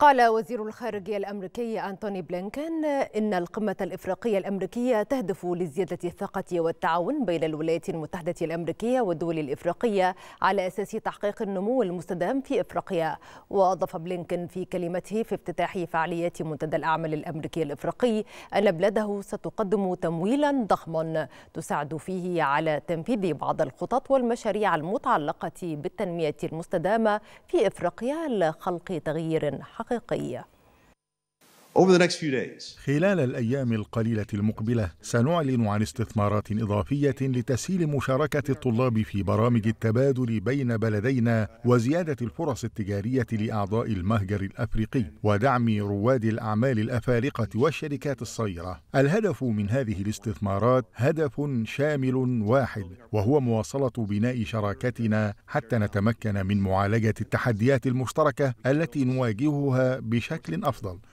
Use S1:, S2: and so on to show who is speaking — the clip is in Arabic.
S1: قال وزير الخارجية الأمريكي أنتوني بلينكن إن القمة الإفريقية الأمريكية تهدف لزيادة الثقة والتعاون بين الولايات المتحدة الأمريكية والدول الإفريقية على أساس تحقيق النمو المستدام في إفريقيا وأضاف بلينكن في كلمته في افتتاح فعاليات منتدى الأعمال الأمريكي الإفريقي أن بلاده ستقدم تمويلا ضخما تساعد فيه على تنفيذ بعض الخطط والمشاريع المتعلقة بالتنمية المستدامة في إفريقيا لخلق تغيير حقيقي حقيقي
S2: خلال الأيام القليلة
S3: المقبلة سنعلن عن استثمارات إضافية لتسهيل مشاركة الطلاب في برامج التبادل بين بلدينا وزيادة الفرص التجارية لأعضاء المهجر الأفريقي ودعم رواد الأعمال الأفارقة والشركات الصغيرة. الهدف من هذه الاستثمارات هدف شامل واحد وهو مواصلة بناء شراكتنا حتى نتمكن من معالجة التحديات المشتركة التي نواجهها بشكل أفضل.